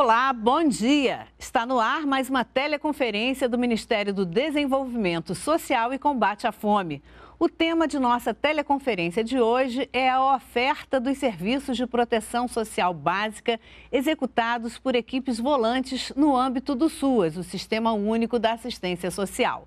Olá, bom dia! Está no ar mais uma teleconferência do Ministério do Desenvolvimento Social e Combate à Fome. O tema de nossa teleconferência de hoje é a oferta dos serviços de proteção social básica executados por equipes volantes no âmbito do SUAS, o Sistema Único da Assistência Social.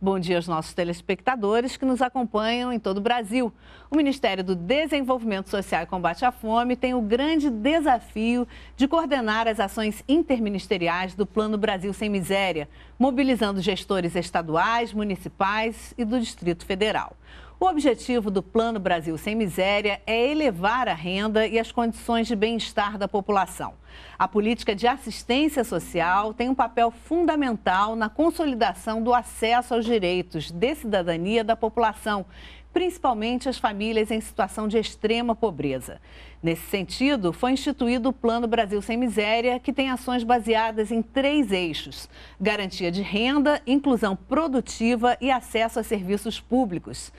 Bom dia aos nossos telespectadores que nos acompanham em todo o Brasil. O Ministério do Desenvolvimento Social e Combate à Fome tem o grande desafio de coordenar as ações interministeriais do Plano Brasil Sem Miséria, mobilizando gestores estaduais, municipais e do Distrito Federal. O objetivo do Plano Brasil Sem Miséria é elevar a renda e as condições de bem-estar da população. A política de assistência social tem um papel fundamental na consolidação do acesso aos direitos de cidadania da população, principalmente as famílias em situação de extrema pobreza. Nesse sentido, foi instituído o Plano Brasil Sem Miséria, que tem ações baseadas em três eixos: garantia de renda, inclusão produtiva e acesso a serviços públicos.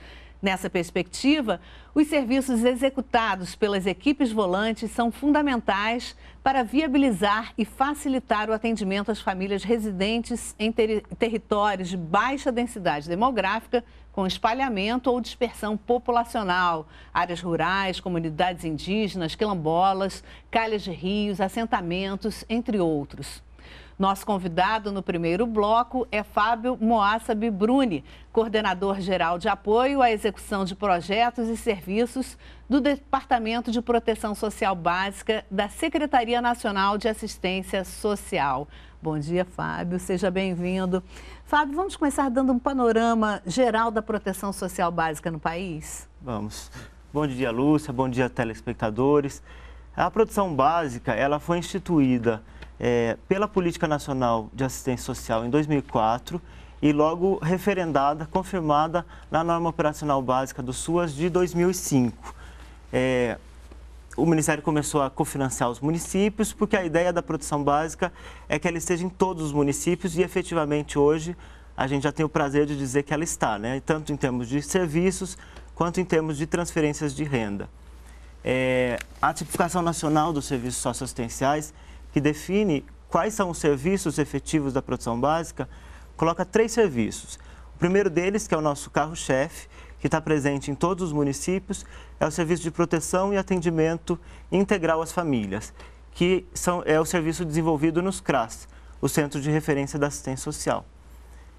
Nessa perspectiva, os serviços executados pelas equipes volantes são fundamentais para viabilizar e facilitar o atendimento às famílias residentes em ter territórios de baixa densidade demográfica, com espalhamento ou dispersão populacional, áreas rurais, comunidades indígenas, quilombolas, calhas de rios, assentamentos, entre outros. Nosso convidado no primeiro bloco é Fábio Moassab Bruni, coordenador geral de apoio à execução de projetos e serviços do Departamento de Proteção Social Básica da Secretaria Nacional de Assistência Social. Bom dia, Fábio, seja bem-vindo. Fábio, vamos começar dando um panorama geral da proteção social básica no país? Vamos. Bom dia, Lúcia, bom dia, telespectadores. A proteção básica, ela foi instituída é, pela Política Nacional de Assistência Social em 2004 e logo referendada, confirmada na Norma Operacional Básica do SUAS de 2005. É, o Ministério começou a cofinanciar os municípios, porque a ideia da produção básica é que ela esteja em todos os municípios e efetivamente hoje a gente já tem o prazer de dizer que ela está, né? tanto em termos de serviços quanto em termos de transferências de renda. É, a tipificação nacional dos serviços socioassistenciais que define quais são os serviços efetivos da produção básica, coloca três serviços. O primeiro deles, que é o nosso carro-chefe, que está presente em todos os municípios, é o serviço de proteção e atendimento integral às famílias, que são, é o serviço desenvolvido nos CRAS, o Centro de Referência da Assistência Social.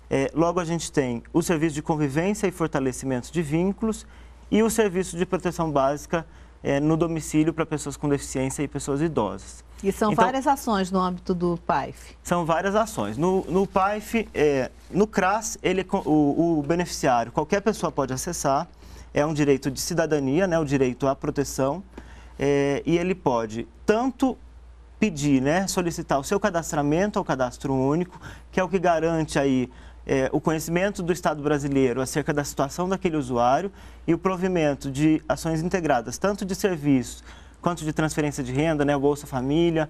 É, logo, a gente tem o serviço de convivência e fortalecimento de vínculos e o serviço de proteção básica é, no domicílio para pessoas com deficiência e pessoas idosas. E são então, várias ações no âmbito do PAIF? São várias ações. No, no PAIF, é, no CRAS, ele, o, o, beneficiário, qualquer pessoa pode acessar, é um direito de cidadania, né, o direito à proteção, é, e ele pode tanto pedir, né, solicitar o seu cadastramento ao cadastro único, que é o que garante aí é, o conhecimento do Estado brasileiro acerca da situação daquele usuário e o provimento de ações integradas, tanto de serviços quanto de transferência de renda, né, o Bolsa Família,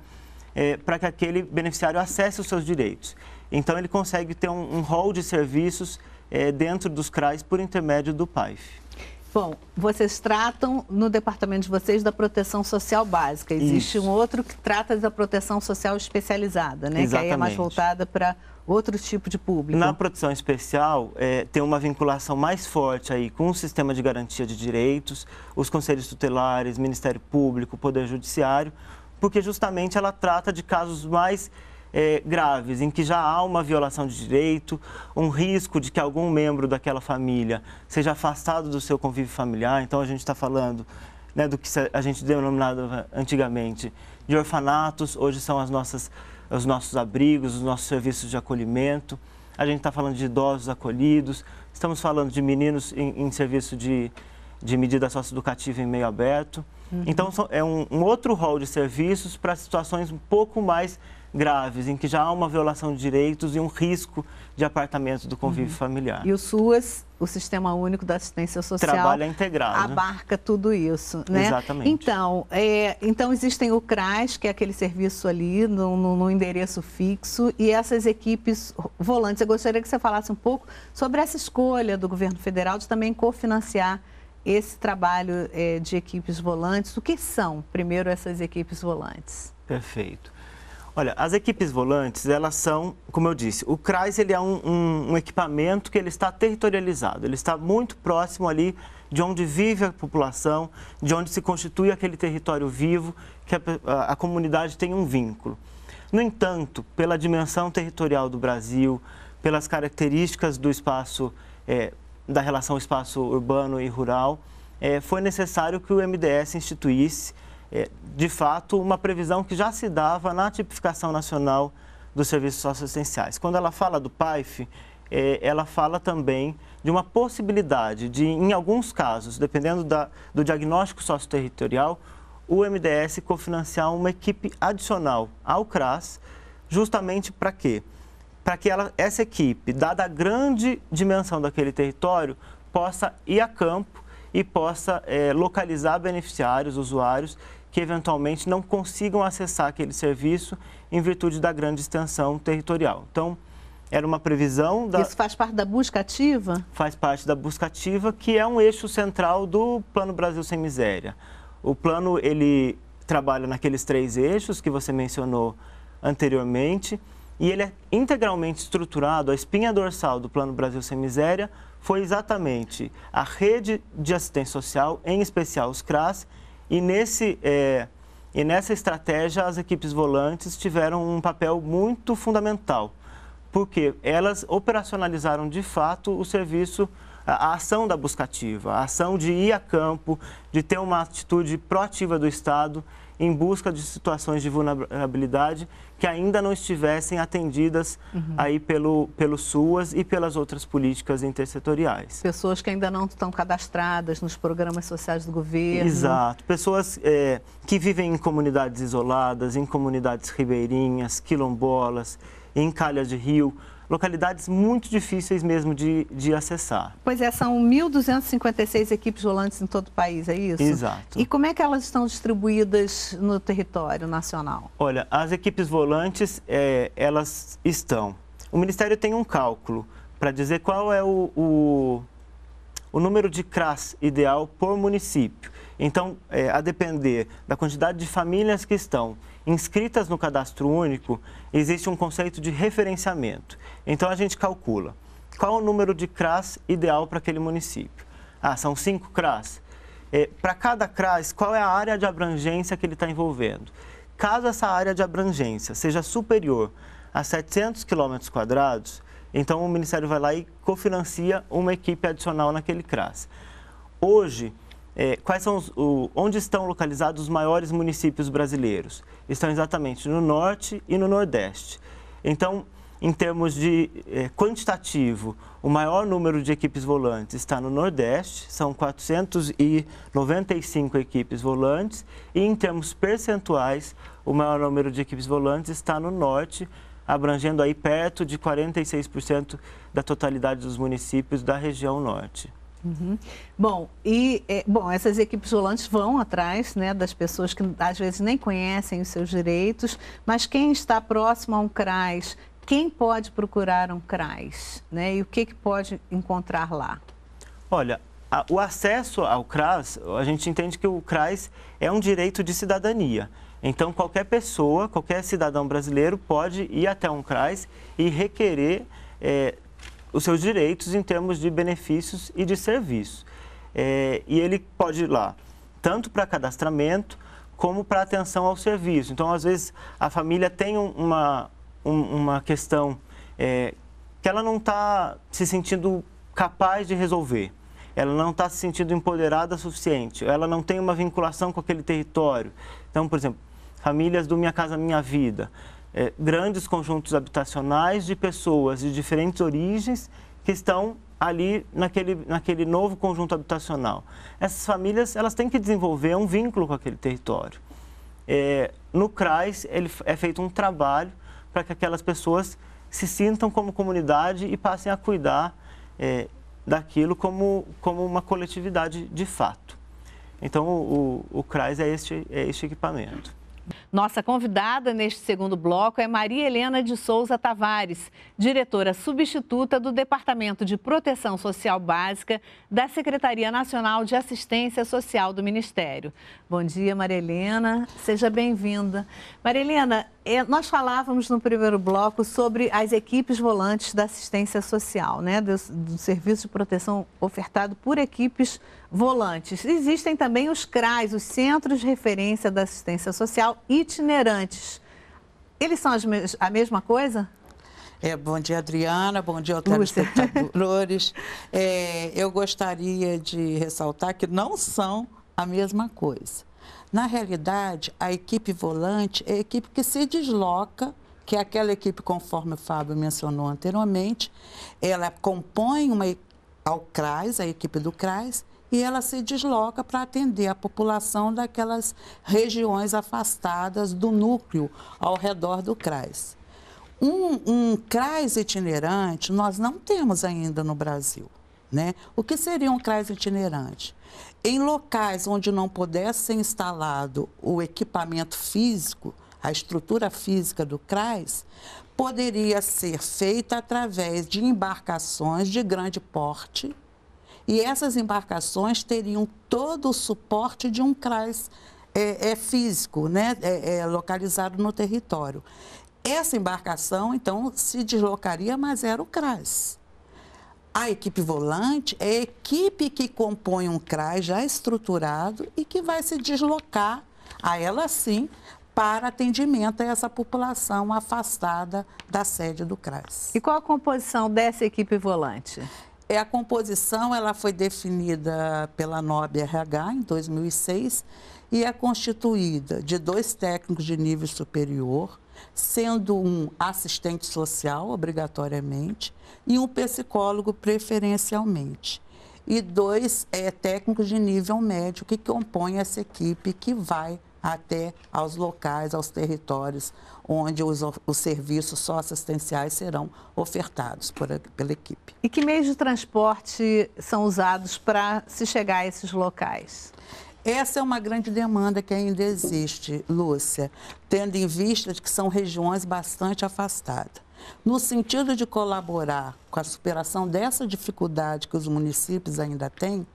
é, para que aquele beneficiário acesse os seus direitos. Então, ele consegue ter um, um rol de serviços é, dentro dos CRAs por intermédio do PAIF. Bom, vocês tratam no departamento de vocês da proteção social básica. Existe Isso. um outro que trata da proteção social especializada, né? Exatamente. Que aí é mais voltada para outro tipo de público. Na proteção especial, é, tem uma vinculação mais forte aí com o sistema de garantia de direitos, os conselhos tutelares, Ministério Público, Poder Judiciário, porque justamente ela trata de casos mais é, graves, em que já há uma violação de direito, um risco de que algum membro daquela família seja afastado do seu convívio familiar. Então, a gente está falando né, do que a gente denominava antigamente de orfanatos, hoje são as nossas os nossos abrigos, os nossos serviços de acolhimento. A gente está falando de idosos acolhidos, estamos falando de meninos em, em serviço de, de medida socioeducativa em meio aberto. Uhum. Então, é um, um outro rol de serviços para situações um pouco mais graves, em que já há uma violação de direitos e um risco de apartamento do convívio uhum. familiar. E o SUAS, o Sistema Único da Assistência Social, trabalha integrado, né? abarca tudo isso, né? Exatamente. Então, é, então existem o CRAS, que é aquele serviço ali no, no, no, endereço fixo, e essas equipes volantes. Eu gostaria que você falasse um pouco sobre essa escolha do governo federal de também cofinanciar esse trabalho é, de equipes volantes. O que são, primeiro, essas equipes volantes? Perfeito. Olha, as equipes volantes, elas são, como eu disse, o CRAS ele é um, um, um, equipamento que ele está territorializado, ele está muito próximo ali de onde vive a população, de onde se constitui aquele território vivo, que a, a, a comunidade tem um vínculo. No entanto, pela dimensão territorial do Brasil, pelas características do espaço, é, da relação espaço urbano e rural, é, foi necessário que o MDS instituísse é, de fato, uma previsão que já se dava na tipificação nacional dos serviços socioassistenciais Quando ela fala do PAIF, é, ela fala também de uma possibilidade de, em alguns casos, dependendo da, do diagnóstico socioterritorial, o MDS cofinanciar uma equipe adicional ao CRAS, justamente para quê? Para que ela, essa equipe, dada a grande dimensão daquele território, possa ir a campo e possa é, localizar beneficiários, usuários que eventualmente não consigam acessar aquele serviço em virtude da grande extensão territorial. Então, era uma previsão da... Isso faz parte da busca ativa? Faz parte da busca ativa, que é um eixo central do Plano Brasil Sem Miséria. O plano, ele trabalha naqueles três eixos que você mencionou anteriormente, e ele é integralmente estruturado, a espinha dorsal do Plano Brasil Sem Miséria foi exatamente a rede de assistência social, em especial os CRAS, e, nesse, é, e nessa estratégia, as equipes volantes tiveram um papel muito fundamental, porque elas operacionalizaram de fato o serviço, a, a ação da buscativa, a ação de ir a campo, de ter uma atitude proativa do Estado em busca de situações de vulnerabilidade que ainda não estivessem atendidas uhum. aí pelo, pelo SUAS e pelas outras políticas intersetoriais. Pessoas que ainda não estão cadastradas nos programas sociais do governo. Exato. Pessoas é, que vivem em comunidades isoladas, em comunidades ribeirinhas, quilombolas, em calhas de rio localidades muito difíceis mesmo de, de acessar. Pois é, são 1.256 equipes volantes em todo o país, é isso? Exato. E como é que elas estão distribuídas no território nacional? Olha, as equipes volantes, é, elas estão... O Ministério tem um cálculo para dizer qual é o, o, o número de CRAS ideal por município. Então, é, a depender da quantidade de famílias que estão inscritas no cadastro único, existe um conceito de referenciamento. Então, a gente calcula qual o número de CRAS ideal para aquele município. Ah, são cinco CRAS. É, para cada CRAS, qual é a área de abrangência que ele está envolvendo? Caso essa área de abrangência seja superior a 700 quilômetros quadrados, então o Ministério vai lá e cofinancia uma equipe adicional naquele CRAS. Hoje, é, quais são os, o, onde estão localizados os maiores municípios brasileiros? Estão exatamente no norte e no nordeste. Então, em termos de é, quantitativo, o maior número de equipes volantes está no Nordeste, são 495 equipes volantes, e em termos percentuais, o maior número de equipes volantes está no Norte, abrangendo aí perto de 46% da totalidade dos municípios da região Norte. Uhum. Bom, e é, bom, essas equipes volantes vão atrás né, das pessoas que às vezes nem conhecem os seus direitos, mas quem está próximo a um CRAS, quem pode procurar um CRAS né, e o que, que pode encontrar lá? Olha, a, o acesso ao CRAS, a gente entende que o CRAS é um direito de cidadania. Então, qualquer pessoa, qualquer cidadão brasileiro pode ir até um CRAS e requerer é, os seus direitos em termos de benefícios e de serviço. É, e ele pode ir lá tanto para cadastramento como para atenção ao serviço. Então, às vezes, a família tem uma, uma questão é, que ela não está se sentindo capaz de resolver, ela não está se sentindo empoderada o suficiente, ela não tem uma vinculação com aquele território. Então, por exemplo, famílias do Minha Casa Minha Vida é, grandes conjuntos habitacionais de pessoas de diferentes origens que estão ali naquele, naquele novo conjunto habitacional. Essas famílias elas têm que desenvolver um vínculo com aquele território. É, no CRAS ele, é feito um trabalho para que aquelas pessoas se sintam como comunidade e passem a cuidar é, daquilo como, como uma coletividade de fato. Então, o, o CRAS é este, é este equipamento. Nossa convidada neste segundo bloco é Maria Helena de Souza Tavares, diretora substituta do Departamento de Proteção Social Básica da Secretaria Nacional de Assistência Social do Ministério. Bom dia, Maria Helena. Seja bem-vinda. Maria Helena, é, nós falávamos no primeiro bloco sobre as equipes volantes da assistência social, né? Do, do serviço de proteção ofertado por equipes volantes. Existem também os CRAs, os Centros de Referência da Assistência Social e itinerantes. Eles são a mesma coisa? É, bom dia, Adriana. Bom dia, telespectadores. é, eu gostaria de ressaltar que não são a mesma coisa. Na realidade, a equipe volante é a equipe que se desloca, que é aquela equipe, conforme o Fábio mencionou anteriormente, ela compõe uma ao CRAS, a equipe do CRAS, e ela se desloca para atender a população daquelas regiões afastadas do núcleo ao redor do CRAS. Um, um CRAS itinerante nós não temos ainda no Brasil. Né? O que seria um CRAS itinerante? Em locais onde não pudesse ser instalado o equipamento físico, a estrutura física do CRAS, poderia ser feita através de embarcações de grande porte e essas embarcações teriam todo o suporte de um CRAS é, é físico, né? É, é localizado no território. Essa embarcação, então, se deslocaria, mas era o CRAS. A equipe volante é a equipe que compõe um CRAS já estruturado e que vai se deslocar a ela sim para atendimento a essa população afastada da sede do CRAS. E qual a composição dessa equipe volante? É, a composição ela foi definida pela NOB RH em 2006 e é constituída de dois técnicos de nível superior, sendo um assistente social, obrigatoriamente, e um psicólogo, preferencialmente. E dois é, técnicos de nível médio que compõem essa equipe que vai até aos locais, aos territórios, onde os, os serviços assistenciais serão ofertados por, pela equipe. E que meios de transporte são usados para se chegar a esses locais? Essa é uma grande demanda que ainda existe, Lúcia, tendo em vista de que são regiões bastante afastadas. No sentido de colaborar com a superação dessa dificuldade que os municípios ainda têm,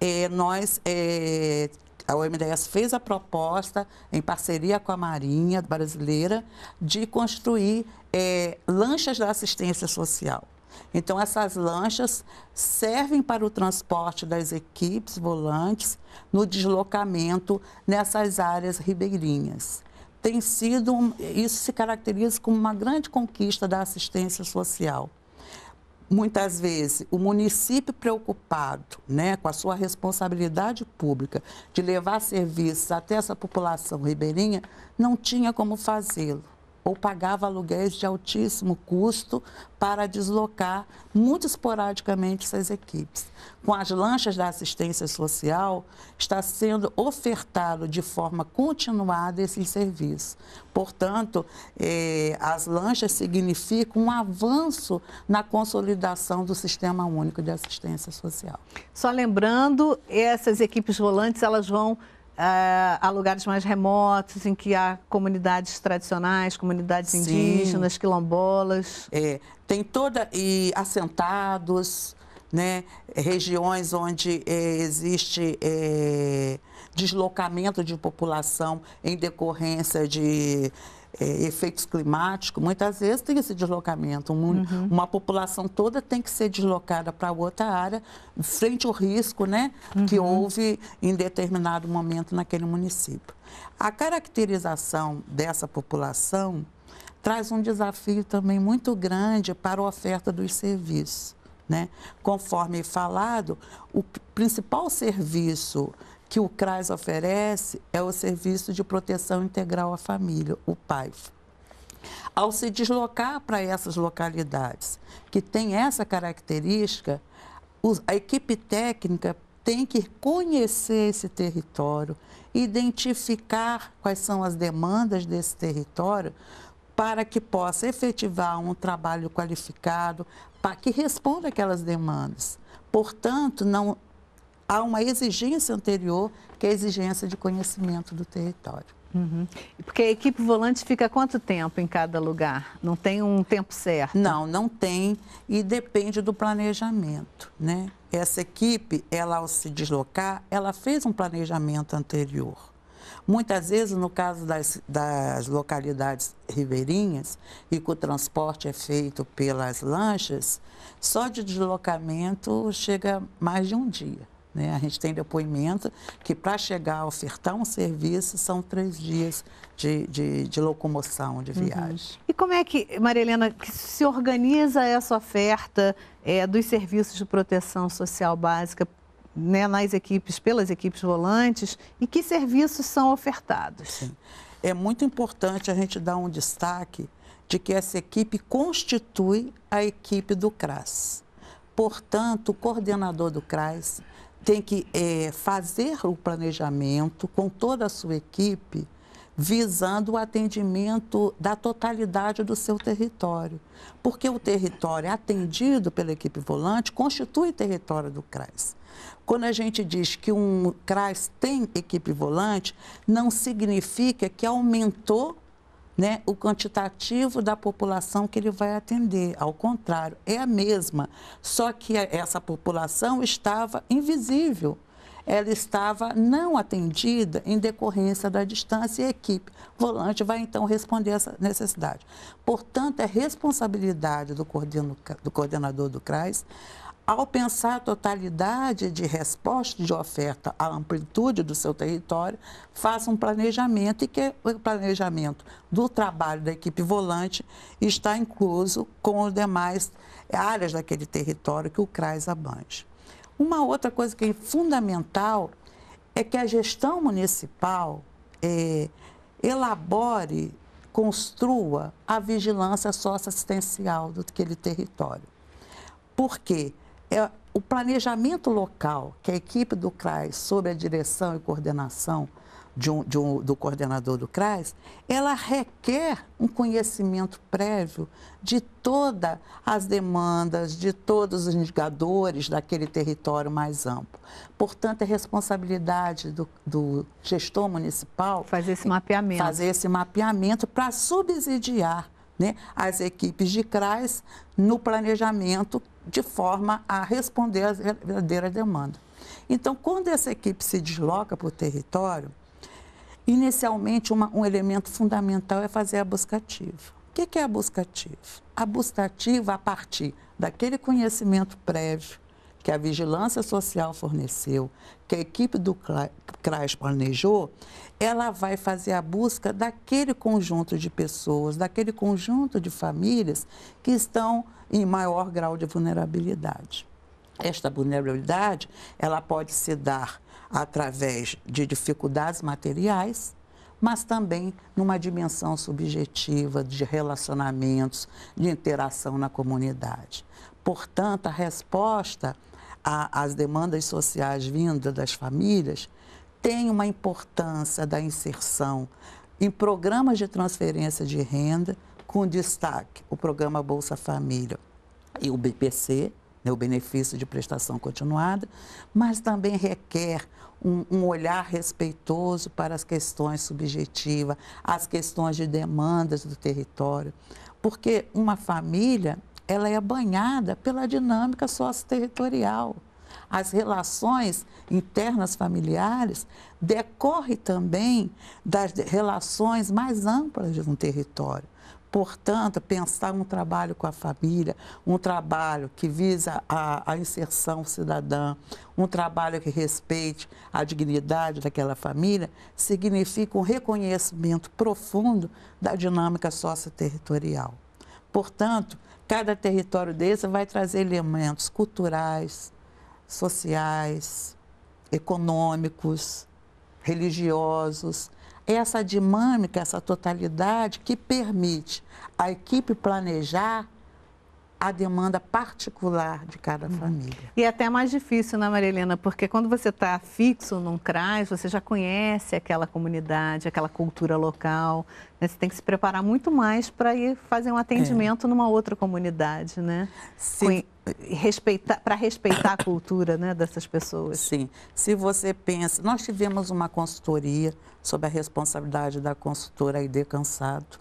é, nós é, a UMDS fez a proposta, em parceria com a Marinha Brasileira, de construir é, lanchas da assistência social. Então, essas lanchas servem para o transporte das equipes volantes no deslocamento nessas áreas ribeirinhas. Tem sido, isso se caracteriza como uma grande conquista da assistência social muitas vezes o município preocupado né, com a sua responsabilidade pública de levar serviços até essa população ribeirinha não tinha como fazê-lo ou pagava aluguéis de altíssimo custo para deslocar muito esporadicamente essas equipes. Com as lanchas da assistência social, está sendo ofertado de forma continuada esse serviço. Portanto, eh, as lanchas significam um avanço na consolidação do Sistema Único de Assistência Social. Só lembrando, essas equipes volantes elas vão a é, lugares mais remotos, em que há comunidades tradicionais, comunidades Sim. indígenas, quilombolas. É, tem toda. e assentados, né? regiões onde é, existe é, deslocamento de população em decorrência de é, efeitos climáticos, muitas vezes tem esse deslocamento. Um, uhum. Uma população toda tem que ser deslocada para outra área, frente ao risco né, uhum. que houve em determinado momento naquele município. A caracterização dessa população traz um desafio também muito grande para a oferta dos serviços. Né? Conforme falado, o principal serviço que o CRAS oferece é o Serviço de Proteção Integral à Família, o PAIF. Ao se deslocar para essas localidades que têm essa característica, a equipe técnica tem que conhecer esse território, identificar quais são as demandas desse território, para que possa efetivar um trabalho qualificado, para que responda aquelas demandas. Portanto, não, há uma exigência anterior, que é a exigência de conhecimento do território. Uhum. Porque a equipe volante fica quanto tempo em cada lugar? Não tem um tempo certo? Não, não tem e depende do planejamento, né? Essa equipe, ela ao se deslocar, ela fez um planejamento anterior. Muitas vezes, no caso das, das localidades ribeirinhas, e que o transporte é feito pelas lanchas, só de deslocamento chega mais de um dia. Né? A gente tem depoimento que para chegar a ofertar um serviço são três dias de, de, de locomoção, de uhum. viagem. Uhum. E como é que, Maria que se organiza essa oferta é, dos serviços de proteção social básica né, nas equipes, pelas equipes volantes e que serviços são ofertados? Sim. É muito importante a gente dar um destaque de que essa equipe constitui a equipe do CRAS. Portanto, o coordenador do CRAS tem que é, fazer o planejamento com toda a sua equipe, visando o atendimento da totalidade do seu território. Porque o território atendido pela equipe volante constitui território do CRAS. Quando a gente diz que um CRAS tem equipe volante, não significa que aumentou né, o quantitativo da população que ele vai atender. Ao contrário, é a mesma, só que essa população estava invisível. Ela estava não atendida em decorrência da distância e equipe. Volante vai então responder essa necessidade. Portanto, é responsabilidade do, coordeno, do coordenador do CRAS ao pensar a totalidade de resposta de oferta à amplitude do seu território, faça um planejamento e que o planejamento do trabalho da equipe volante está incluso com as demais áreas daquele território que o CRAS abrange. Uma outra coisa que é fundamental é que a gestão municipal é, elabore, construa a vigilância socioassistencial daquele território. Por quê? Porque é o planejamento local que a equipe do CRAS, sob a direção e coordenação de um, de um, do coordenador do CRAS, ela requer um conhecimento prévio de todas as demandas, de todos os indicadores daquele território mais amplo. Portanto, é responsabilidade do, do gestor municipal fazer esse mapeamento, fazer esse mapeamento para subsidiar né, as equipes de CRAS no planejamento de forma a responder à verdadeira demanda. Então, quando essa equipe se desloca para o território, inicialmente uma, um elemento fundamental é fazer a busca ativa. O que, que é a busca ativa? A busca ativa, a partir daquele conhecimento prévio que a Vigilância Social forneceu, que a equipe do CRAS planejou, ela vai fazer a busca daquele conjunto de pessoas, daquele conjunto de famílias que estão em maior grau de vulnerabilidade. Esta vulnerabilidade, ela pode se dar através de dificuldades materiais, mas também numa dimensão subjetiva de relacionamentos, de interação na comunidade. Portanto, a resposta às demandas sociais vindas das famílias tem uma importância da inserção em programas de transferência de renda, com destaque o programa Bolsa Família e o BPC, né, o benefício de prestação continuada, mas também requer um, um, olhar respeitoso para as questões subjetivas, as questões de demandas do território, porque uma família ela é banhada pela dinâmica socio-territorial. As relações internas familiares decorrem também das relações mais amplas de um território. Portanto, pensar um trabalho com a família, um trabalho que visa a, a inserção cidadã, um trabalho que respeite a dignidade daquela família, significa um reconhecimento profundo da dinâmica socioterritorial. Portanto, cada território desse vai trazer elementos culturais, sociais, econômicos, religiosos. Essa dinâmica, essa totalidade que permite a equipe planejar a demanda particular de cada uhum. família. E é até mais difícil, né, Marilena? Porque quando você está fixo num CRAS, você já conhece aquela comunidade, aquela cultura local. Né? Você tem que se preparar muito mais para ir fazer um atendimento é. numa outra comunidade, né? Sim. Respeitar, para respeitar a cultura né, dessas pessoas. Sim. Se você pensa, nós tivemos uma consultoria sob a responsabilidade da consultora Aide Cansado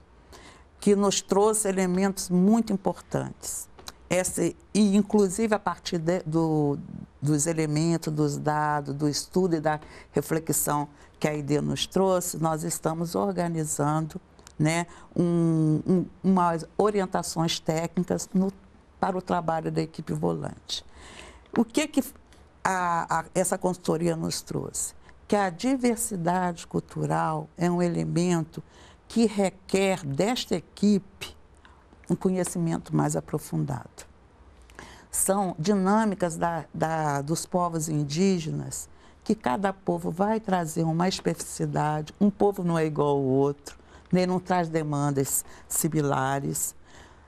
que nos trouxe elementos muito importantes. Essa, e, inclusive, a partir de, do, dos elementos, dos dados, do estudo e da reflexão que a ID nos trouxe, nós estamos organizando né, um, um, umas orientações técnicas no, para o trabalho da equipe volante. O que, que a, a, essa consultoria nos trouxe? Que a diversidade cultural é um elemento que requer desta equipe um conhecimento mais aprofundado. São dinâmicas da, da, dos povos indígenas que cada povo vai trazer uma especificidade, um povo não é igual ao outro, nem não traz demandas similares.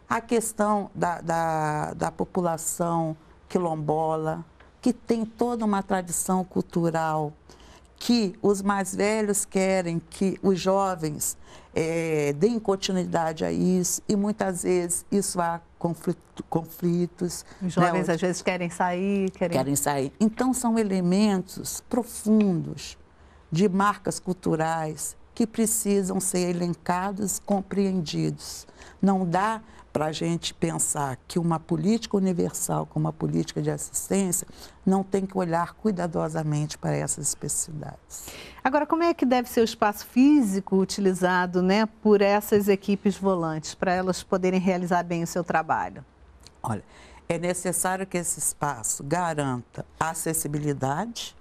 A questão da, da, da população quilombola, que tem toda uma tradição cultural que os mais velhos querem que os jovens é, deem continuidade a isso e muitas vezes isso há conflito, conflitos. Os né, jovens né? às vezes querem sair, querem... querem sair. Então são elementos profundos de marcas culturais que precisam ser elencados, compreendidos. Não dá para a gente pensar que uma política universal, como a política de assistência, não tem que olhar cuidadosamente para essas especificidades. Agora, como é que deve ser o espaço físico utilizado né, por essas equipes volantes, para elas poderem realizar bem o seu trabalho? Olha, é necessário que esse espaço garanta acessibilidade,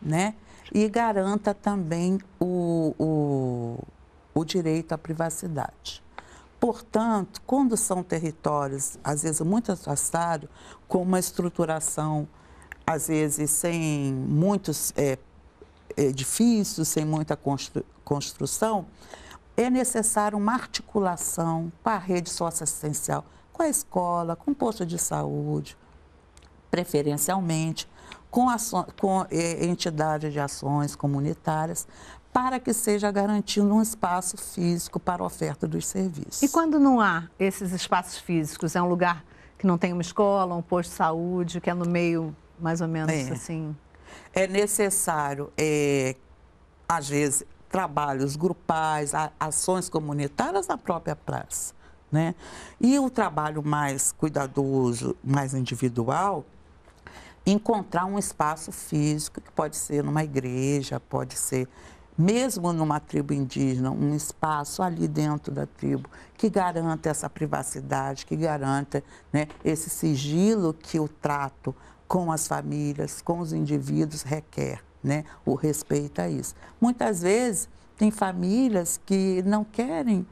né? E garanta também o, o, o direito à privacidade. Portanto, quando são territórios, às vezes, muito afastados, com uma estruturação, às vezes, sem muitos é, é, edifícios, sem muita constru construção, é necessário uma articulação com a rede socioassistencial, com a escola, com o posto de saúde, preferencialmente, com, com é, entidades de ações comunitárias, para que seja garantido um espaço físico para a oferta dos serviços. E quando não há esses espaços físicos, é um lugar que não tem uma escola, um posto de saúde, que é no meio mais ou menos é. assim? É necessário, é, às vezes, trabalhos grupais, ações comunitárias na própria praça. Né? E o trabalho mais cuidadoso, mais individual, encontrar um espaço físico, que pode ser numa igreja, pode ser mesmo numa tribo indígena, um espaço ali dentro da tribo que garanta essa privacidade, que garanta né, esse sigilo que o trato com as famílias, com os indivíduos requer, né, o respeito a isso. Muitas vezes tem famílias que não querem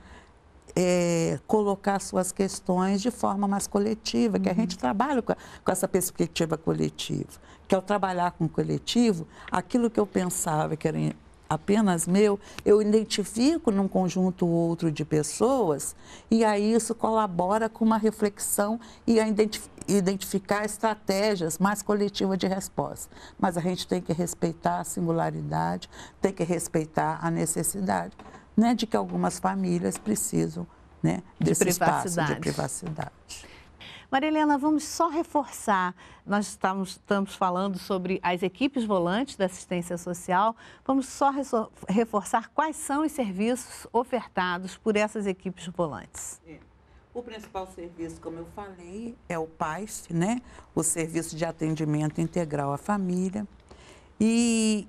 é, colocar suas questões de forma mais coletiva, que uhum. a gente trabalha com, com, essa perspectiva coletiva, que ao trabalhar com o coletivo, aquilo que eu pensava que era apenas meu, eu identifico num conjunto outro de pessoas e aí isso colabora com uma reflexão e a identif identificar estratégias mais coletivas de resposta. Mas a gente tem que respeitar a singularidade, tem que respeitar a necessidade né, de que algumas famílias precisam né, desse de privacidade. espaço de privacidade. Marilena, vamos só reforçar. Nós estamos, estamos falando sobre as equipes volantes da assistência social. Vamos só reforçar quais são os serviços ofertados por essas equipes volantes. É. O principal serviço, como eu falei, é o PAIS, né? O Serviço de Atendimento Integral à Família. E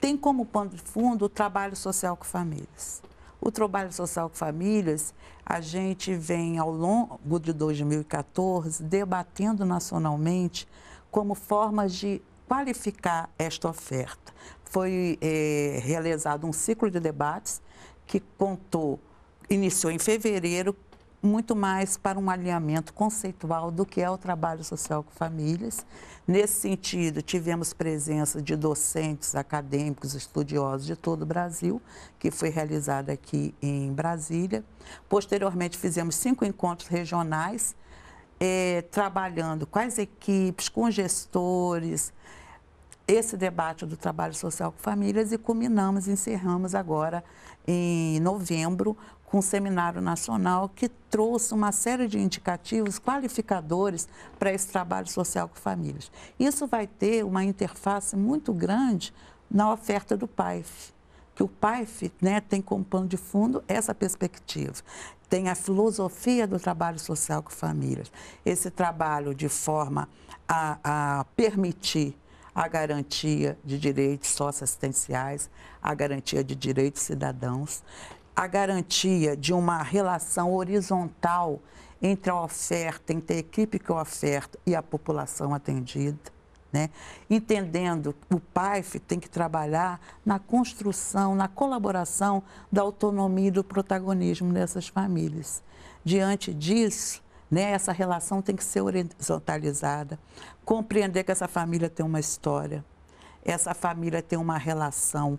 tem como pano de fundo o trabalho social com famílias. O trabalho social com famílias, a gente vem ao longo de 2014 debatendo nacionalmente como formas de qualificar esta oferta. Foi é, realizado um ciclo de debates que contou, iniciou em fevereiro muito mais para um alinhamento conceitual do que é o trabalho social com famílias. Nesse sentido, tivemos presença de docentes, acadêmicos, estudiosos de todo o Brasil, que foi realizada aqui em Brasília. Posteriormente, fizemos cinco encontros regionais, eh, trabalhando com as equipes, com gestores, esse debate do trabalho social com famílias e culminamos, encerramos agora em novembro com um seminário nacional que trouxe uma série de indicativos qualificadores para esse trabalho social com famílias. Isso vai ter uma interface muito grande na oferta do PAIF, que o PAIF né, tem como pano de fundo essa perspectiva. Tem a filosofia do trabalho social com famílias. Esse trabalho de forma a, a permitir a garantia de direitos socioassistenciais, a garantia de direitos cidadãos, a garantia de uma relação horizontal entre a oferta, entre a equipe que oferta e a população atendida. Né? Entendendo que o PAIF tem que trabalhar na construção, na colaboração da autonomia e do protagonismo dessas famílias. Diante disso, né, essa relação tem que ser horizontalizada, compreender que essa família tem uma história, essa família tem uma relação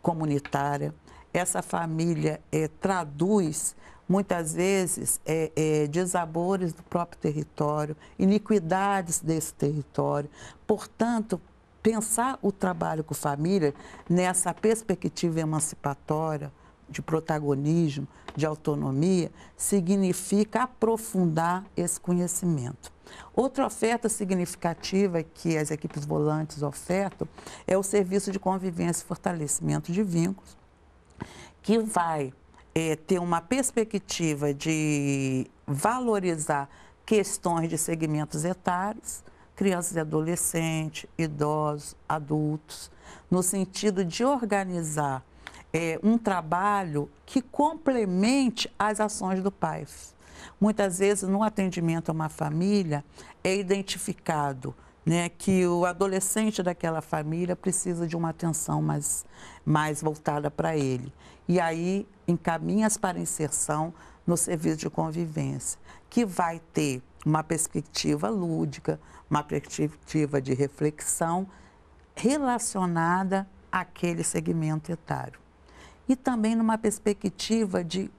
comunitária, essa família é, traduz muitas vezes é, é, desabores do próprio território, iniquidades desse território. Portanto, pensar o trabalho com família nessa perspectiva emancipatória, de protagonismo, de autonomia, significa aprofundar esse conhecimento. Outra oferta significativa que as equipes volantes ofertam é o serviço de convivência e fortalecimento de vínculos, que vai é, ter uma perspectiva de valorizar questões de segmentos etários, crianças e adolescentes, idosos, adultos, no sentido de organizar é, um trabalho que complemente as ações do PAIF. Muitas vezes, no atendimento a uma família, é identificado né, que o adolescente daquela família precisa de uma atenção mais, mais voltada para ele e aí encaminhas para inserção no serviço de convivência, que vai ter uma perspectiva lúdica, uma perspectiva de reflexão relacionada àquele segmento etário. E também numa perspectiva de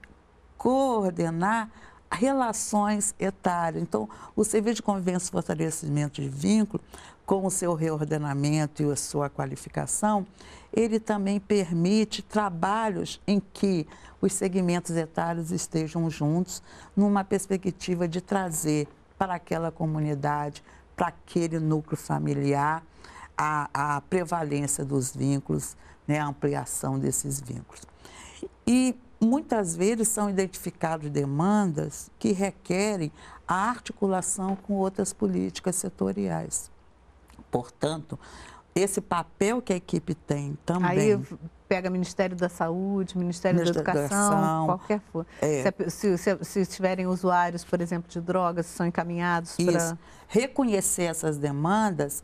coordenar relações etárias. Então, o serviço de convivência e fortalecimento de vínculo com o seu reordenamento e a sua qualificação, ele também permite trabalhos em que os segmentos etários estejam juntos, numa perspectiva de trazer para aquela comunidade, para aquele núcleo familiar, a, a prevalência dos vínculos, né, a ampliação desses vínculos. E muitas vezes são identificadas demandas que requerem a articulação com outras políticas setoriais. Portanto, esse papel que a equipe tem também. Aí pega Ministério da Saúde, Ministério, Ministério da, Educação, da, Educação, qualquer for. É. Se, se, se, tiverem usuários, por exemplo, de drogas, são encaminhados para... Reconhecer essas demandas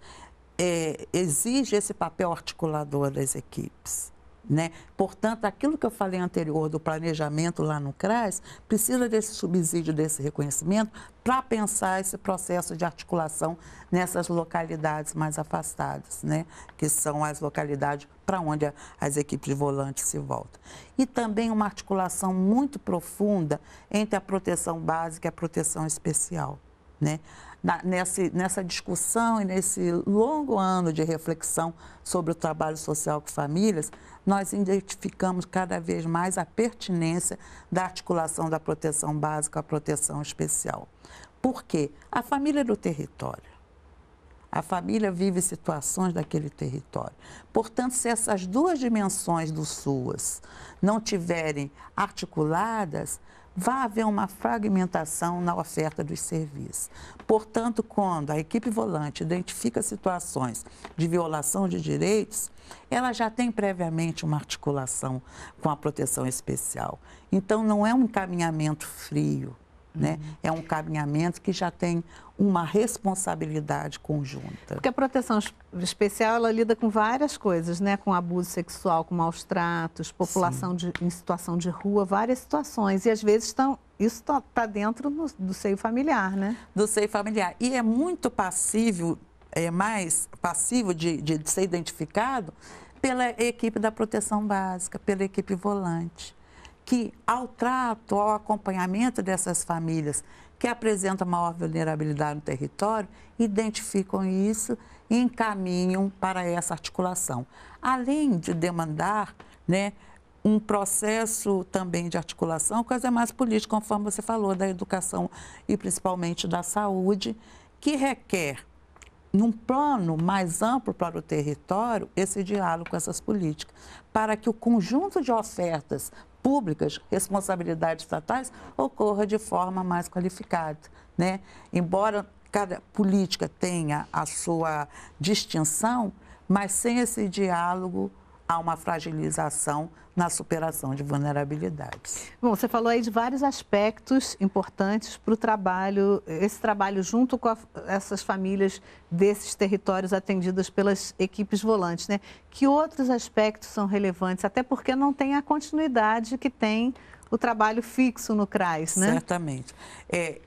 é, exige esse papel articulador das equipes. Né? Portanto, aquilo que eu falei anterior do planejamento lá no CRAS, precisa desse subsídio, desse reconhecimento, para pensar esse processo de articulação nessas localidades mais afastadas, né? que são as localidades para onde as equipes de volante se voltam. E também uma articulação muito profunda entre a proteção básica e a proteção especial. Né? na, nessa discussão e nesse longo ano de reflexão sobre o trabalho social com famílias, nós identificamos cada vez mais a pertinência da articulação da proteção básica à proteção especial. Por quê? A família é do território. A família vive situações daquele território. Portanto, se essas duas dimensões do SUAS não tiverem articuladas, vai haver uma fragmentação na oferta dos serviços. Portanto, quando a equipe volante identifica situações de violação de direitos, ela já tem previamente uma articulação com a proteção especial. Então, não é um encaminhamento frio. Né? Uhum. É um caminhamento que já tem uma responsabilidade conjunta. Porque a proteção especial ela lida com várias coisas, né? Com abuso sexual, com maus tratos, população de, em situação de rua, várias situações. E às vezes estão, isso está tá dentro no, do seio familiar, né? Do seio familiar. E é muito passível, é mais passivo de, de ser identificado pela equipe da proteção básica, pela equipe volante que ao trato, ao acompanhamento dessas famílias que apresentam maior vulnerabilidade no território, identificam isso e encaminham para essa articulação. Além de demandar né, um processo também de articulação com as demais políticas, conforme você falou, da educação e principalmente da saúde, que requer, num plano mais amplo para o território, esse diálogo com essas políticas, para que o conjunto de ofertas públicas, responsabilidades estatais, ocorra de forma mais qualificada. Né? Embora cada política tenha a sua distinção, mas sem esse diálogo há uma fragilização na superação de vulnerabilidades. Bom, você falou aí de vários aspectos importantes para o trabalho, esse trabalho junto com a, essas famílias desses territórios atendidas pelas equipes volantes, né? Que outros aspectos são relevantes, até porque não tem a continuidade que tem o trabalho fixo no CRAS, né? Certamente. É,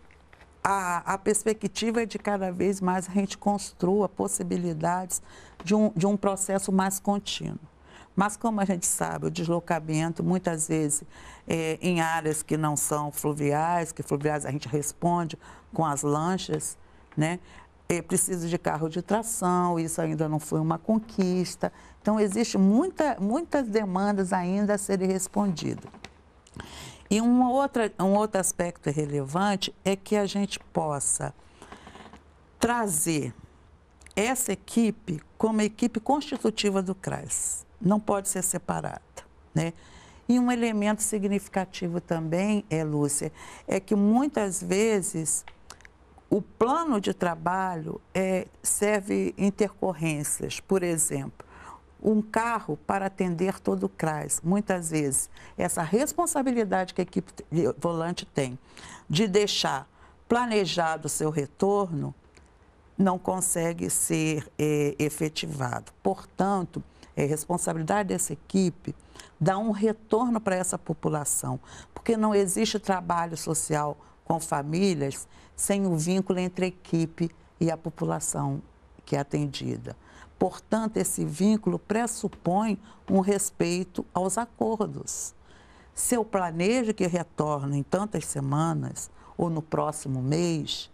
a, a, perspectiva é de cada vez mais a gente construa possibilidades de um, de um processo mais contínuo. Mas, como a gente sabe, o deslocamento, muitas vezes, é, em áreas que não são fluviais, que fluviais a gente responde com as lanchas, né? É preciso de carro de tração, isso ainda não foi uma conquista. Então, existe muita, muitas demandas ainda a serem respondidas. E uma outra, um outro aspecto relevante é que a gente possa trazer essa equipe como equipe constitutiva do CRAS não pode ser separada. Né? E um elemento significativo também, é, Lúcia, é que muitas vezes o plano de trabalho é, serve intercorrências. Por exemplo, um carro para atender todo o CRAS. Muitas vezes, essa responsabilidade que a equipe volante tem de deixar planejado o seu retorno não consegue ser é, efetivado. Portanto, é responsabilidade dessa equipe dar um retorno para essa população, porque não existe trabalho social com famílias sem o vínculo entre a equipe e a população que é atendida. Portanto, esse vínculo pressupõe um respeito aos acordos. Se eu planejo que retorno em tantas semanas, ou no próximo mês,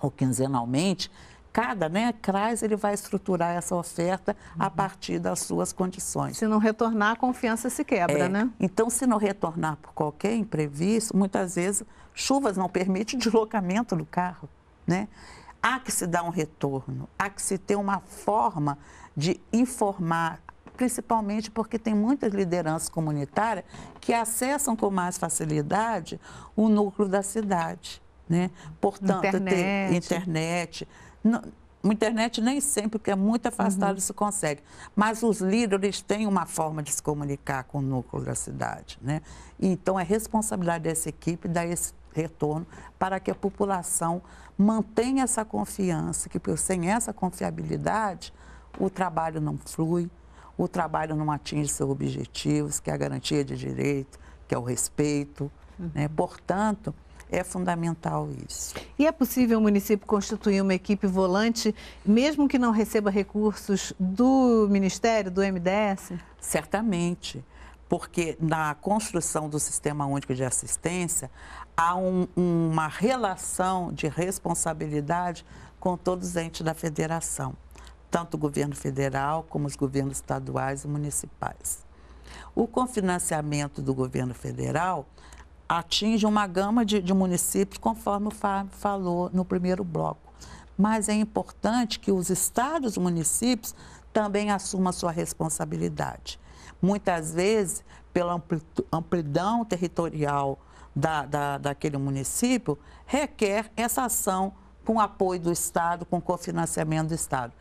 ou quinzenalmente, cada né, CRAS ele vai estruturar essa oferta a partir das suas condições. Se não retornar, a confiança se quebra, é. né? Então, se não retornar por qualquer imprevisto, muitas vezes chuvas não permitem deslocamento do carro, né? Há que se dar um retorno, há que se ter uma forma de informar, principalmente porque tem muitas lideranças comunitárias que acessam com mais facilidade o núcleo da cidade. Né? Portanto, internet. ter internet, não, internet nem sempre, porque é muito afastado, uhum. isso consegue. Mas os líderes têm uma forma de se comunicar com o núcleo da cidade. Né? Então, é responsabilidade dessa equipe dar esse retorno para que a população mantenha essa confiança, que sem essa confiabilidade, o trabalho não flui, o trabalho não atinge seus objetivos, que é a garantia de direito, que é o respeito. Uhum. Né? Portanto, é fundamental isso. E é possível o município constituir uma equipe volante, mesmo que não receba recursos do Ministério, do MDS? Certamente, porque na construção do Sistema Único de Assistência há um, uma relação de responsabilidade com todos os entes da federação, tanto o governo federal como os governos estaduais e municipais. O confinanciamento do governo federal atinge uma gama de, de municípios, conforme o Fábio falou no primeiro bloco. Mas é importante que os estados, e municípios, também assumam sua responsabilidade. Muitas vezes, pela amplidão territorial da, da, daquele município, requer essa ação com apoio do Estado, com cofinanciamento do Estado.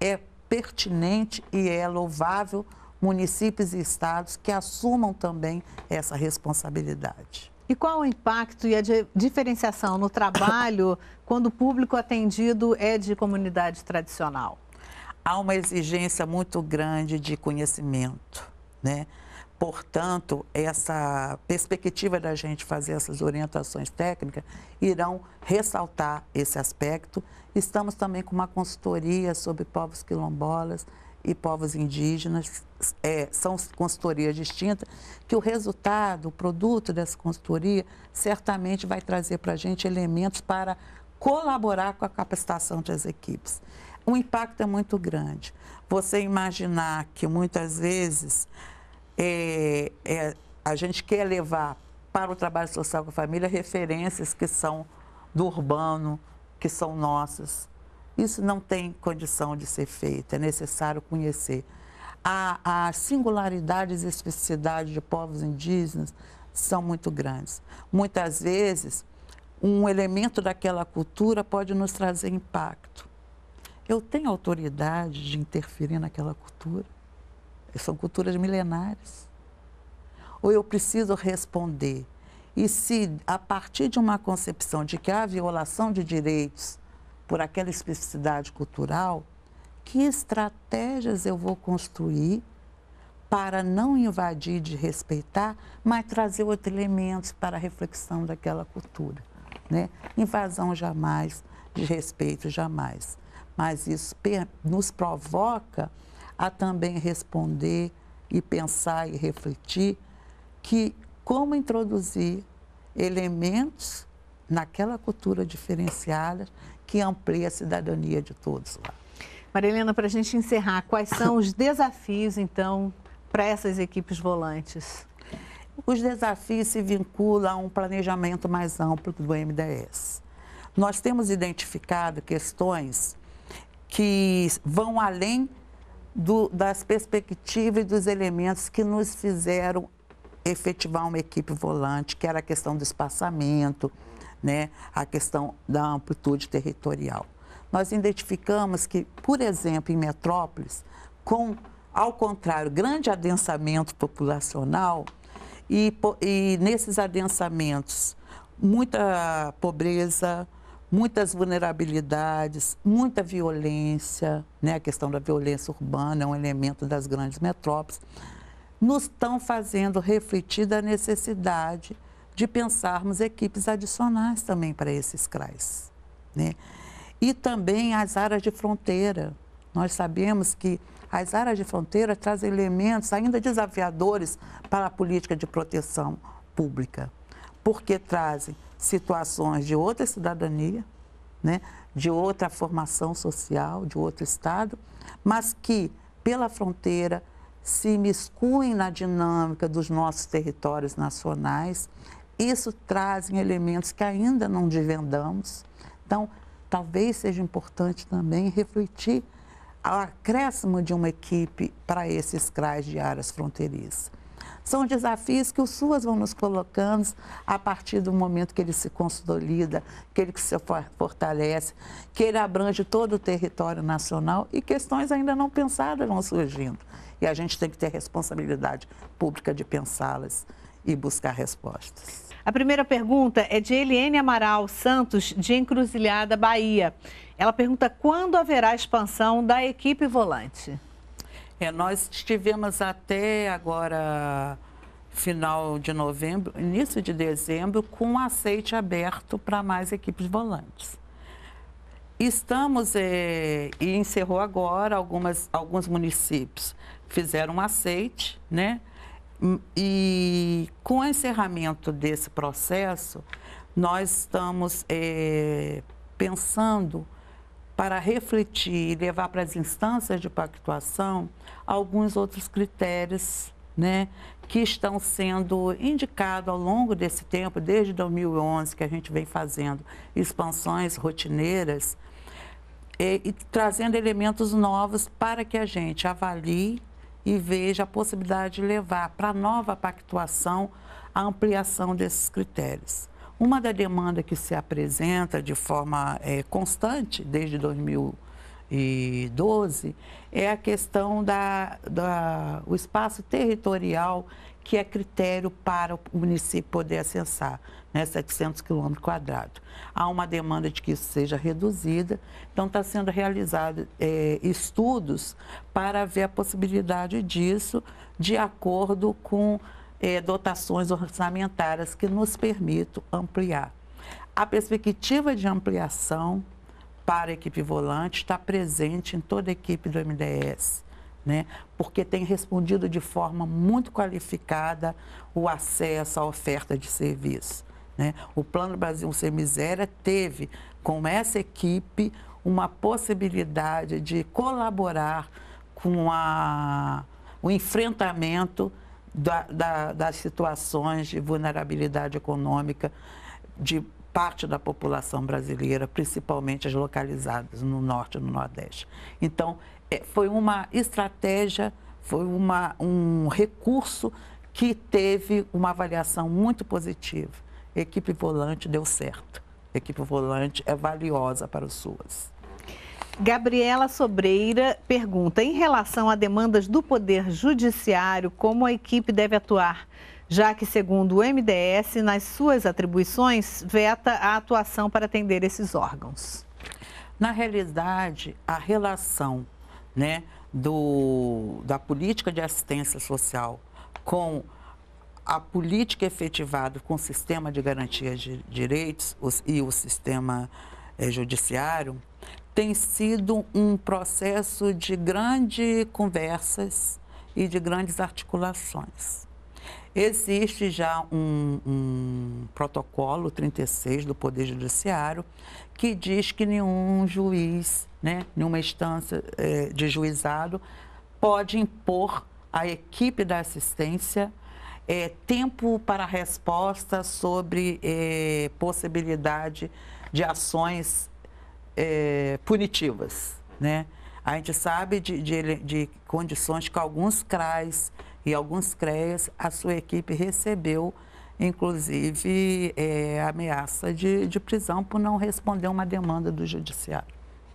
É pertinente e é louvável municípios e estados que assumam também essa responsabilidade. E qual o impacto e a diferenciação no trabalho quando o público atendido é de comunidade tradicional? Há uma exigência muito grande de conhecimento, né? Portanto, essa perspectiva da gente fazer essas orientações técnicas irão ressaltar esse aspecto. Estamos também com uma consultoria sobre povos quilombolas e povos indígenas, é, são consultorias distintas, que o resultado, o produto dessa consultoria, certamente vai trazer para a gente elementos para colaborar com a capacitação das equipes. O impacto é muito grande. Você imaginar que muitas vezes é, é, a gente quer levar para o trabalho social com a família referências que são do urbano, que são nossas, isso não tem condição de ser feito, é necessário conhecer. A, a singularidade e especificidade de povos indígenas são muito grandes. Muitas vezes, um elemento daquela cultura pode nos trazer impacto. Eu tenho autoridade de interferir naquela cultura? São culturas milenares. Ou eu preciso responder? E se, a partir de uma concepção de que há violação de direitos por aquela especificidade cultural, que estratégias eu vou construir para não invadir de respeitar, mas trazer outros elementos para a reflexão daquela cultura. Né? Invasão jamais, desrespeito jamais. Mas isso nos provoca a também responder e pensar e refletir que como introduzir elementos naquela cultura diferenciada que amplie a cidadania de todos lá. Marilena, para a gente encerrar, quais são os desafios, então, para essas equipes volantes? Os desafios se vinculam a um planejamento mais amplo do MDS. Nós temos identificado questões que vão além do, das perspectivas e dos elementos que nos fizeram efetivar uma equipe volante, que era a questão do espaçamento, né, a questão da amplitude territorial. Nós identificamos que, por exemplo, em metrópoles, com, ao contrário, grande adensamento populacional, e, e nesses adensamentos, muita pobreza, muitas vulnerabilidades, muita violência, né? a questão da violência urbana é um elemento das grandes metrópoles, nos estão fazendo refletir da necessidade de pensarmos equipes adicionais também para esses CRAs. Né? E também as áreas de fronteira. Nós sabemos que as áreas de fronteira trazem elementos ainda desafiadores para a política de proteção pública, porque trazem situações de outra cidadania, né, de outra formação social, de outro estado, mas que pela fronteira se miscuem na dinâmica dos nossos territórios nacionais isso traz elementos que ainda não divendamos, Então, talvez seja importante também refletir o acréscimo de uma equipe para esses CRAs de áreas fronteiriças. São desafios que os SUAS vão nos colocando a partir do momento que ele se consolida, que ele se fortalece, que ele abrange todo o território nacional e questões ainda não pensadas vão surgindo. E a gente tem que ter responsabilidade pública de pensá-las e buscar respostas. A primeira pergunta é de Eliene Amaral Santos, de Encruzilhada, Bahia. Ela pergunta quando haverá expansão da equipe volante. É, nós tivemos até agora final de novembro, início de dezembro, com um aceite aberto para mais equipes volantes. Estamos, é, e encerrou agora, algumas, alguns municípios fizeram um aceite, né? Hum, e com o encerramento desse processo, nós estamos é, pensando para refletir e levar para as instâncias de pactuação alguns outros critérios né, que estão sendo indicados ao longo desse tempo, desde 2011, que a gente vem fazendo expansões rotineiras, e, eh, e trazendo elementos novos para que a gente avalie e veja a possibilidade de levar para nova pactuação a ampliação desses critérios. Uma da demanda que se apresenta de forma é, constante desde 2012 é a questão da, da o espaço territorial que é critério para o município poder acessar, né, 700 quilômetros quadrados. Há uma demanda de que isso seja reduzida, então está sendo realizado é, estudos para ver a possibilidade disso de acordo com é, dotações orçamentárias que nos permitam ampliar. A perspectiva de ampliação para a equipe volante está presente em toda a equipe do MDS né? porque tem respondido de forma muito qualificada o acesso à oferta de serviço. Né? O Plano Brasil Sem Miséria teve, com essa equipe, uma possibilidade de colaborar com a, o enfrentamento da, da, das situações de vulnerabilidade econômica de parte da população brasileira, principalmente as localizadas no Norte e no Nordeste. Então, é, foi uma estratégia, foi uma, um recurso que teve uma avaliação muito positiva. Equipe volante deu certo. Equipe volante é valiosa para os SUAS. Gabriela Sobreira pergunta: em relação a demandas do Poder Judiciário, como a equipe deve atuar? Já que, segundo o MDS, nas suas atribuições, veta a atuação para atender esses órgãos. Na realidade, a relação né, do, da política de assistência social com a política efetivada com o sistema de garantia de direitos os, e o sistema eh, judiciário tem sido um processo de grandes conversas e de grandes articulações. Existe já um, um protocolo 36 do Poder Judiciário que diz que nenhum juiz, né, nenhuma instância é, de juizado pode impor à equipe da assistência é, tempo para resposta sobre é, possibilidade de ações é, punitivas. Né? A gente sabe de, de, de condições que alguns CRAs e alguns CREAs, a sua equipe recebeu, inclusive, é, ameaça de, de prisão por não responder uma demanda do judiciário.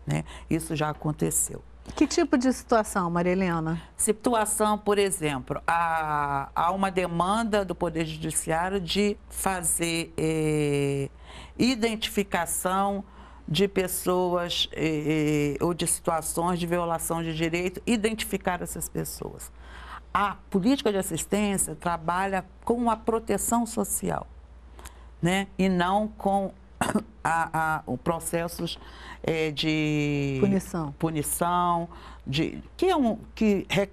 Né? Isso já aconteceu. Que tipo de situação, Maria Helena? Situação, por exemplo, há, há uma demanda do Poder Judiciário de fazer é, identificação de pessoas é, é, ou de situações de violação de direito, identificar essas pessoas a política de assistência trabalha com a proteção social, né? E não com a, a processos é, de punição, punição de, que, é um, que re,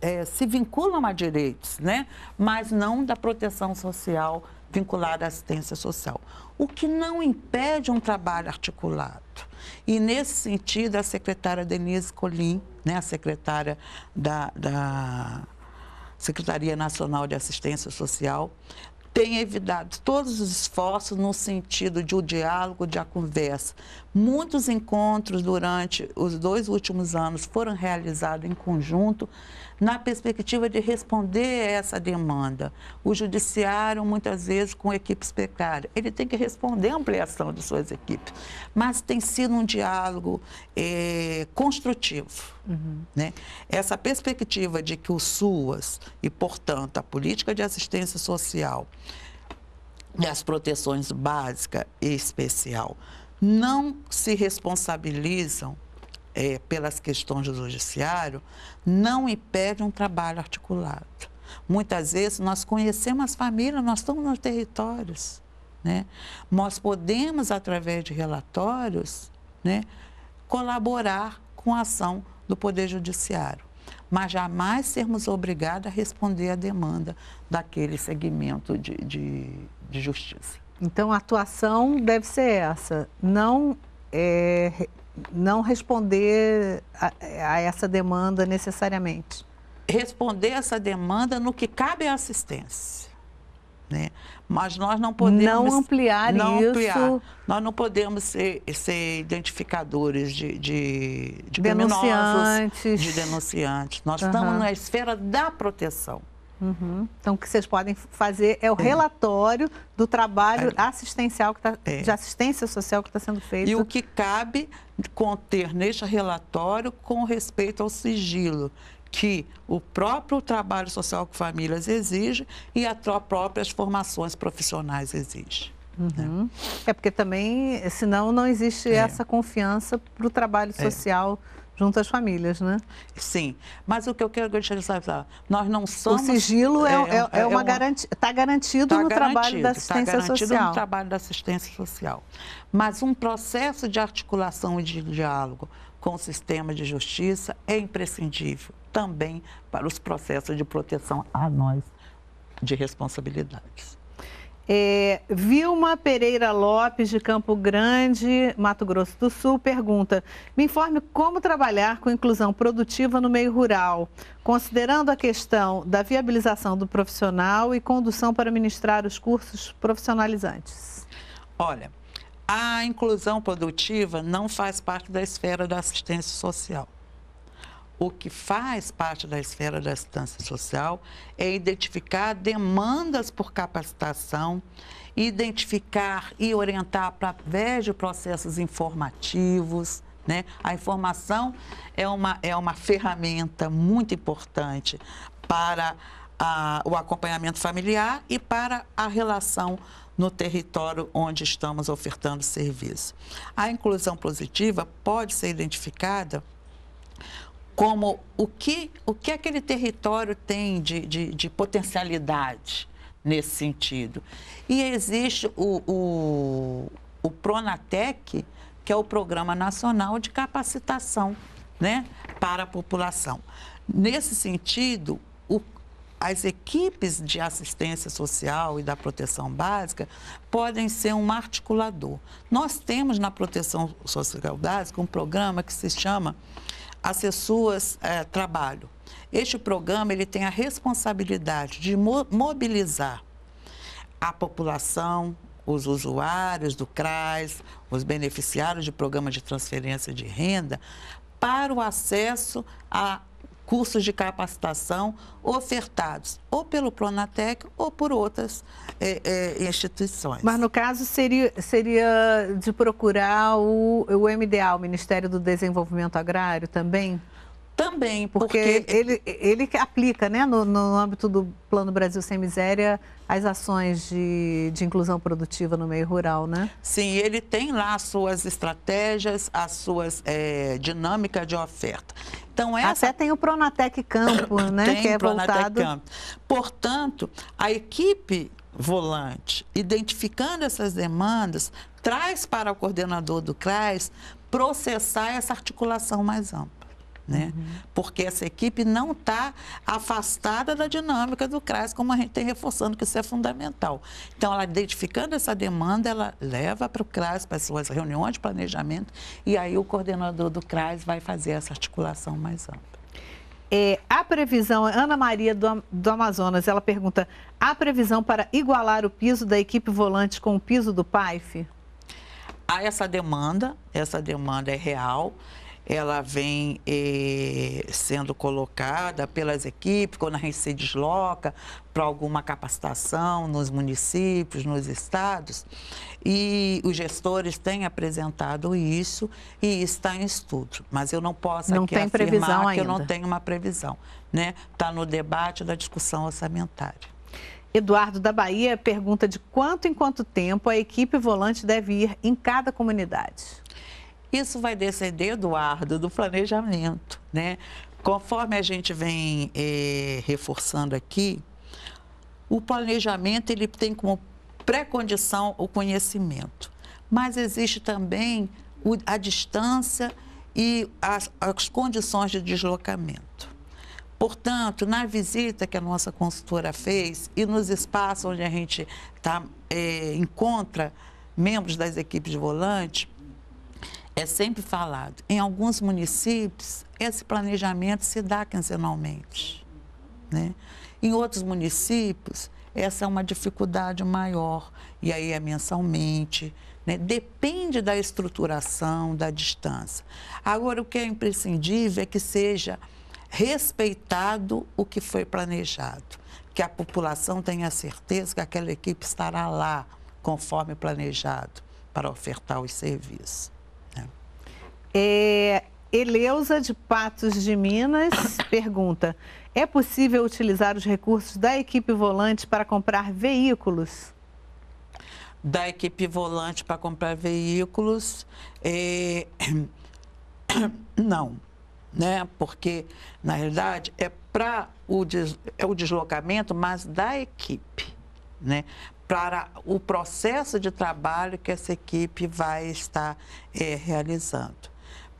é, se vinculam a direitos, né? Mas não da proteção social vinculada à assistência social. O que não impede um trabalho articulado. E nesse sentido, a secretária Denise Colim né, a secretária da, da Secretaria Nacional de Assistência Social, tem evitado todos os esforços no sentido de o um diálogo, de a conversa. Muitos encontros durante os dois últimos anos foram realizados em conjunto, na perspectiva de responder a essa demanda. O judiciário, muitas vezes, com equipes precárias, ele tem que responder à ampliação de suas equipes, mas tem sido um diálogo é, construtivo. Uhum. Né? Essa perspectiva de que o SUAS e, portanto, a política de assistência social e as proteções básica e especial não se responsabilizam é, pelas questões do judiciário, não impede um trabalho articulado. Muitas vezes nós conhecemos as famílias, nós estamos nos territórios. Né? Nós podemos, através de relatórios, né, colaborar com a ação do Poder Judiciário, mas jamais sermos obrigados a responder à demanda daquele segmento de, de, de justiça. Então, a atuação deve ser essa, não é, não responder a, a essa demanda necessariamente? Responder essa demanda no que cabe à assistência. Né? Mas nós não podemos. Não ampliar não isso. Ampliar. Nós não podemos ser, ser identificadores de, de, de denunciantes. de denunciantes. Nós uhum. estamos na esfera da proteção. Uhum. Então, o que vocês podem fazer é o é. relatório do trabalho é. assistencial que tá, é. de assistência social que está sendo feito. E o que cabe conter neste relatório com respeito ao sigilo que o próprio trabalho social com famílias exige e as próprias formações profissionais exigem. Uhum. Né? É porque também, senão, não existe é. essa confiança para o trabalho é. social. É junto às famílias, né? Sim, mas o que eu quero deixar de falar, nós não somos... O sigilo é, é, é, é, é uma, uma garantia, está garantido tá no trabalho da tá assistência tá garantido social. no trabalho da assistência social. Mas um processo de articulação e de diálogo com o sistema de justiça é imprescindível também para os processos de proteção a nós de responsabilidades. É, Vilma Pereira Lopes, de Campo Grande, Mato Grosso do Sul, pergunta: Me informe como trabalhar com inclusão produtiva no meio rural, considerando a questão da viabilização do profissional e condução para ministrar os cursos profissionalizantes. Olha, a inclusão produtiva não faz parte da esfera da assistência social o que faz parte da esfera da assistência social é identificar demandas por capacitação, identificar e orientar através de processos informativos. Né? A informação é uma, é uma ferramenta muito importante para a, o acompanhamento familiar e para a relação no território onde estamos ofertando serviço. A inclusão positiva pode ser identificada como o que, o que aquele território tem de, de, de potencialidade nesse sentido. E existe o, o, o Pronatec, que é o Programa Nacional de Capacitação né, para a População. Nesse sentido, o, as equipes de assistência social e da proteção básica podem ser um articulador. Nós temos na proteção social básica um programa que se chama as pessoas é, trabalham. Este programa ele tem a responsabilidade de mo mobilizar a população, os usuários do CRAS, os beneficiários de programa de transferência de renda, para o acesso a cursos de capacitação ofertados ou pelo Pronatec ou por outras é, é, instituições. Mas no caso seria, seria de procurar o, o MDA, o Ministério do Desenvolvimento Agrário também? Também, porque, porque ele, ele aplica né, no, no âmbito do Plano Brasil Sem Miséria as ações de, de inclusão produtiva no meio rural, né? Sim, ele tem lá as suas estratégias, as suas é, eh, dinâmicas de oferta. Então, essa... Até tem o Pronatec Campo, né? Tem que é Pronatec voltado... Campo. Portanto, a equipe volante, identificando essas demandas, traz para o coordenador do CRAS processar essa articulação mais ampla né? Uhum. Porque essa equipe não está afastada da dinâmica do CRAS, como a gente tem reforçando que isso é fundamental. Então, ela identificando essa demanda, ela leva para o CRAS, para as suas reuniões de planejamento, e aí o coordenador do CRAS vai fazer essa articulação mais ampla. É, a previsão, Ana Maria do, do Amazonas, ela pergunta: há previsão para igualar o piso da equipe volante com o piso do PAIF? Há essa demanda, essa demanda é real ela vem eh, sendo colocada pelas equipes, quando a gente se desloca para alguma capacitação nos municípios, nos estados, e os gestores têm apresentado isso e está em estudo. Mas eu não posso não aqui tem afirmar que eu não tenho uma previsão. Está né? Tá no debate da discussão orçamentária. Eduardo da Bahia pergunta de quanto em quanto tempo a equipe volante deve ir em cada comunidade. Isso vai descender, Eduardo, do planejamento, né? Conforme a gente vem eh, reforçando aqui, o planejamento ele tem como pré-condição o conhecimento, mas existe também o, a distância e as, as condições de deslocamento. Portanto, na visita que a nossa consultora fez e nos espaços onde a gente tá, é, encontra membros das equipes de volante, é sempre falado. Em alguns municípios, esse planejamento se dá quinzenalmente. Né? Em outros municípios, essa é uma dificuldade maior, e aí é mensalmente. Né? Depende da estruturação, da distância. Agora, o que é imprescindível é que seja respeitado o que foi planejado, que a população tenha certeza que aquela equipe estará lá conforme planejado para ofertar os serviços. É, Eleusa de Patos de Minas pergunta: é possível utilizar os recursos da equipe volante para comprar veículos? Da equipe volante para comprar veículos, é... não, né? Porque na realidade é para o, des... é o deslocamento, mas da equipe, né? Para o processo de trabalho que essa equipe vai estar é, realizando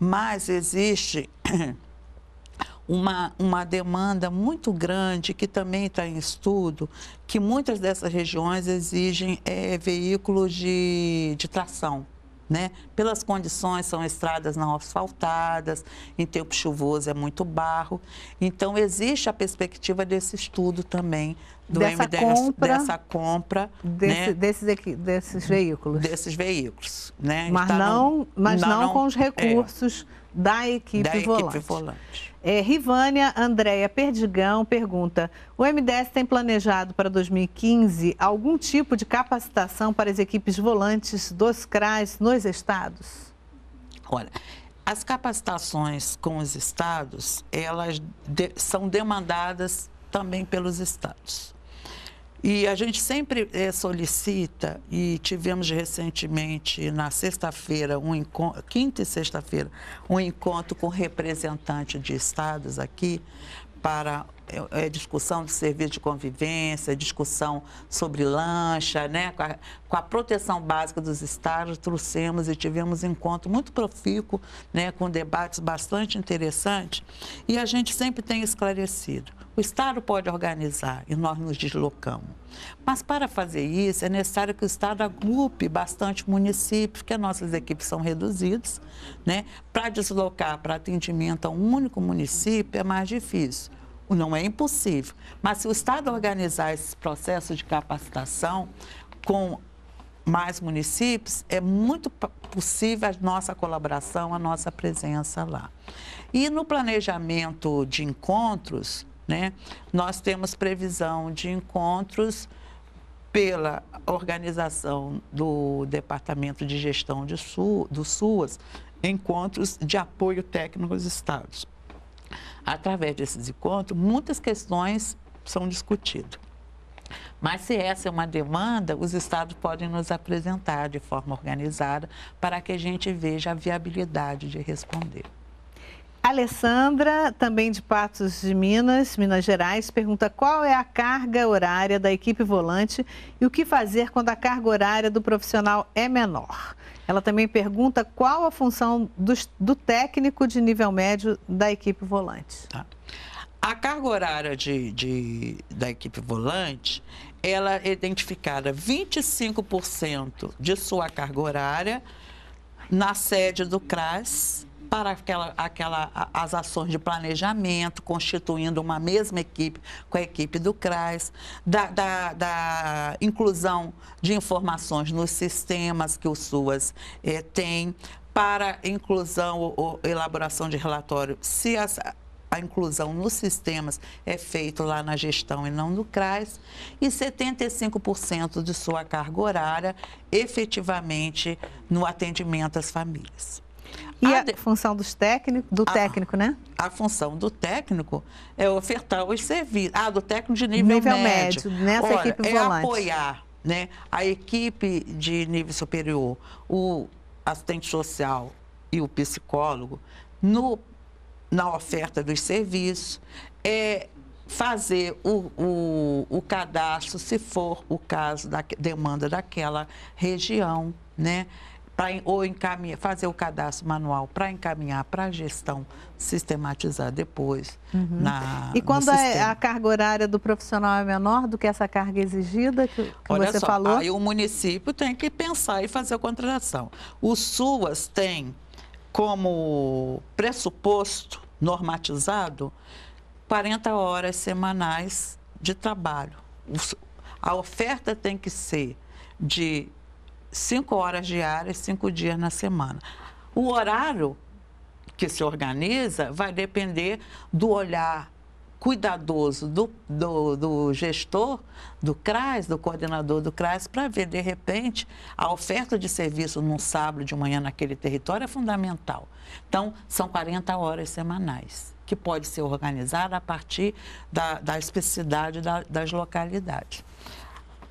mas existe uma, uma demanda muito grande que também está em estudo, que muitas dessas regiões exigem é, veículos de, de tração né? Pelas condições, são estradas não asfaltadas, em tempo chuvoso é muito barro. Então, existe a perspectiva desse estudo também do dessa MDN, compra, dessa compra desse, né? desses, desses veículos. Desses veículos, né? Mas, tá não, no, mas tá não, não, com os é. recursos é, da, equipe da equipe volante. É, Rivânia Andréia Perdigão pergunta: o MDS tem planejado para 2015 algum tipo de capacitação para as equipes volantes dos CRAS nos estados? Olha, as capacitações com os estados, elas de, são demandadas também pelos estados. E a gente sempre é, solicita, e tivemos recentemente, na sexta-feira, um encontro, quinta e sexta-feira, um encontro com representante de estados aqui para é, é, discussão de serviço de convivência, discussão sobre lancha, né? Com a, com a proteção básica dos estados, trouxemos e tivemos encontro muito profícuo, né? com debates bastante interessantes, e a gente sempre tem esclarecido. O Estado pode organizar e nós nos deslocamos. Mas para fazer isso, é necessário que o Estado agrupe bastante municípios, que as nossas equipes são reduzidas. Né? Para deslocar para atendimento a um único município é mais difícil não é impossível. Mas se o Estado organizar esse processo de capacitação com mais municípios, é muito possível a nossa colaboração, a nossa presença lá. E no planejamento de encontros, né, nós temos previsão de encontros pela organização do Departamento de Gestão de Su, do SUAS, encontros de apoio técnico aos estados através desses encontros, muitas questões são discutidas. Mas se essa é uma demanda, os estados podem nos apresentar de forma organizada para que a gente veja a viabilidade de responder. Alessandra, também de Patos de Minas, Minas Gerais, pergunta qual é a carga horária da equipe volante e o que fazer quando a carga horária do profissional é menor. Ela também pergunta qual a função do, do técnico de nível médio da equipe volante. Tá. A carga horária de, de, da equipe volante, ela é identificada 25% de sua carga horária na sede do CRAS para aquela, aquela, as ações de planejamento, constituindo uma mesma equipe com a equipe do CRAS, da, da, da inclusão de informações nos sistemas que o SUAS eh, tem, para inclusão ou elaboração de relatório, se as, a inclusão nos sistemas é feito lá na gestão e não no CRAS, e 75% de sua carga horária efetivamente no atendimento às famílias. E a, a de... função dos técnico, do a, técnico, né? A função do técnico é ofertar os serviços. Ah, do técnico de nível, nível médio. médio. Nessa Ora, equipe é volante. É apoiar né, a equipe de nível superior, o assistente social e o psicólogo no, na oferta dos serviços, é fazer o, o, o cadastro, se for o caso da demanda daquela região, né? para ou encaminhar, fazer o cadastro manual para encaminhar para a gestão sistematizar depois. Uhum. Na, e quando é a, a, carga horária do profissional é menor do que essa carga exigida que, que você só, falou? Aí o município tem que pensar e fazer a contratação. os SUAS tem como pressuposto normatizado 40 horas semanais de trabalho. A oferta tem que ser de cinco horas diárias, cinco dias na semana. O horário que se organiza vai depender do olhar cuidadoso do, do, do, gestor do CRAS, do coordenador do CRAS, para ver, de repente, a oferta de serviço num sábado de manhã naquele território é fundamental. Então, são 40 horas semanais, que pode ser organizada a partir da, da especificidade da, das localidades.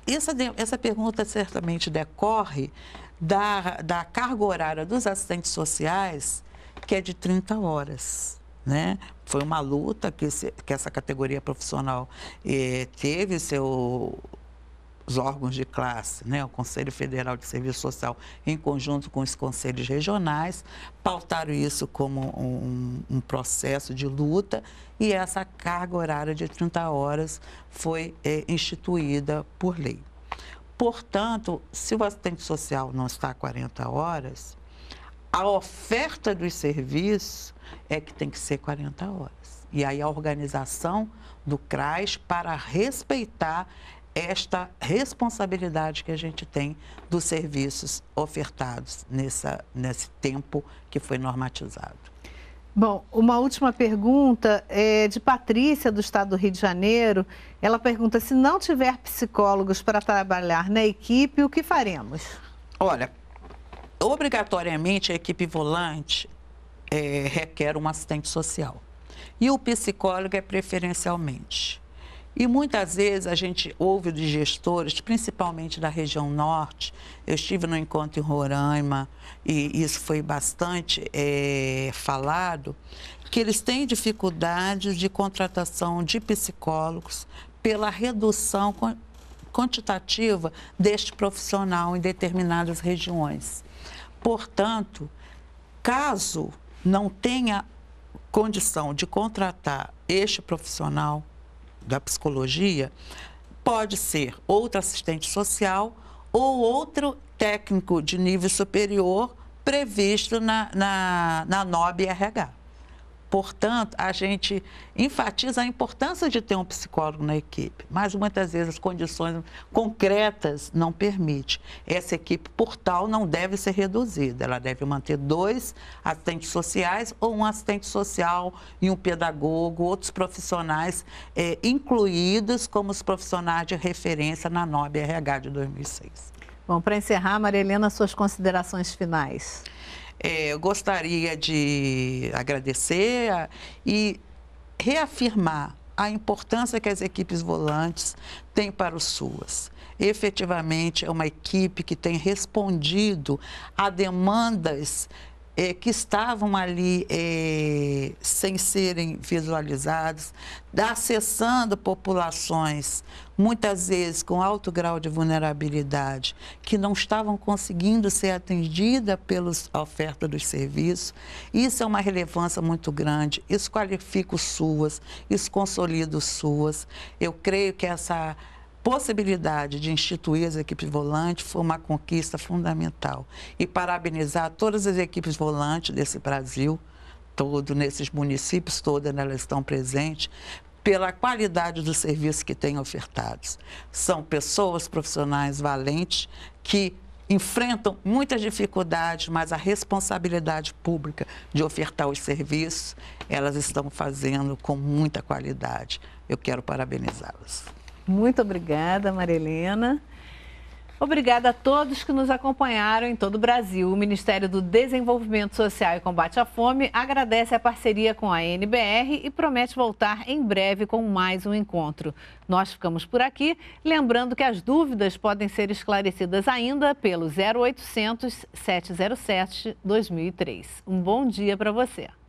Essa, essa pergunta certamente decorre da, da carga horária dos assistentes sociais, que é de 30 horas. Né? Foi uma luta que, esse, que essa categoria profissional eh, teve seu os órgãos de classe, né, o Conselho Federal de Serviço Social, em conjunto com os conselhos regionais, pautaram isso como um, um processo de luta e essa carga horária de 30 horas foi é, instituída por lei. Portanto, se o assistente social não está a 40 horas, a oferta dos serviços é que tem que ser 40 horas. E aí a organização do CRAS para respeitar esta responsabilidade que a gente tem dos serviços ofertados nessa, nesse tempo que foi normatizado. Bom, uma última pergunta é de Patrícia, do estado do Rio de Janeiro. Ela pergunta: se não tiver psicólogos para trabalhar na equipe, o que faremos? Olha, obrigatoriamente a equipe volante é, requer um assistente social. E o psicólogo é preferencialmente. E muitas vezes a gente ouve de gestores, principalmente da região norte. Eu estive no encontro em Roraima e isso foi bastante é, falado, que eles têm dificuldades de contratação de psicólogos pela redução quantitativa deste profissional em determinadas regiões. Portanto, caso não tenha condição de contratar este profissional, da psicologia, pode ser outro assistente social ou outro técnico de nível superior previsto na, na, na NOB RH. Portanto, a gente enfatiza a importância de ter um psicólogo na equipe, mas muitas vezes as condições concretas não permitem. Essa equipe, por tal, não deve ser reduzida. Ela deve manter dois assistentes sociais ou um assistente social e um pedagogo, outros profissionais é, incluídos como os profissionais de referência na NOB RH de 2006. Bom, para encerrar, Maria Helena, suas considerações finais. É, eu gostaria de agradecer a, e reafirmar a importância que as equipes volantes têm para os SUAS. Efetivamente, é uma equipe que tem respondido a demandas é, que estavam ali é, sem serem visualizados, acessando populações, muitas vezes com alto grau de vulnerabilidade, que não estavam conseguindo ser atendida pela oferta dos serviços. Isso é uma relevância muito grande, isso qualifica o SUAS, isso consolida o SUAS. Eu creio que essa possibilidade de instituir as equipes volantes foi uma conquista fundamental. E parabenizar todas as equipes volantes desse Brasil todo, nesses municípios todos, elas estão presentes, pela qualidade do serviço que têm ofertados. São pessoas profissionais valentes que enfrentam muitas dificuldades, mas a responsabilidade pública de ofertar os serviços, elas estão fazendo com muita qualidade. Eu quero parabenizá-las. Muito obrigada, Marilena. Obrigada a todos que nos acompanharam em todo o Brasil. O Ministério do Desenvolvimento Social e Combate à Fome agradece a parceria com a NBR e promete voltar em breve com mais um encontro. Nós ficamos por aqui, lembrando que as dúvidas podem ser esclarecidas ainda pelo 0800 707 2003. Um bom dia para você.